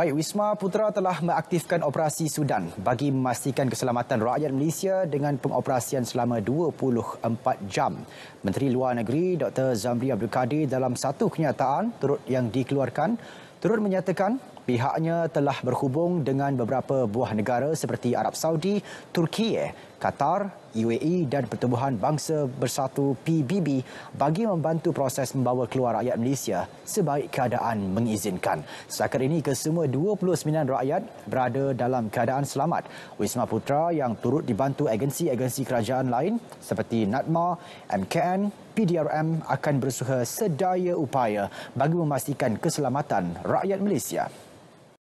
Baik, Wisma Putra telah mengaktifkan operasi Sudan bagi memastikan keselamatan rakyat Malaysia dengan pengoperasian selama 24 jam. Menteri Luar Negeri Dr. Zamri Abdul Kadir dalam satu kenyataan turut yang dikeluarkan turut menyatakan pihaknya telah berhubung dengan beberapa buah negara seperti Arab Saudi, Turki, Qatar, UAE dan Pertubuhan Bangsa Bersatu PBB bagi membantu proses membawa keluar rakyat Malaysia sebaik keadaan mengizinkan. Setakat ini kesemua 29 rakyat berada dalam keadaan selamat. Wisma Putra yang turut dibantu agensi-agensi kerajaan lain seperti NADMA, MKN, PDRM akan bersuha sedaya upaya bagi memastikan keselamatan rakyat Malaysia.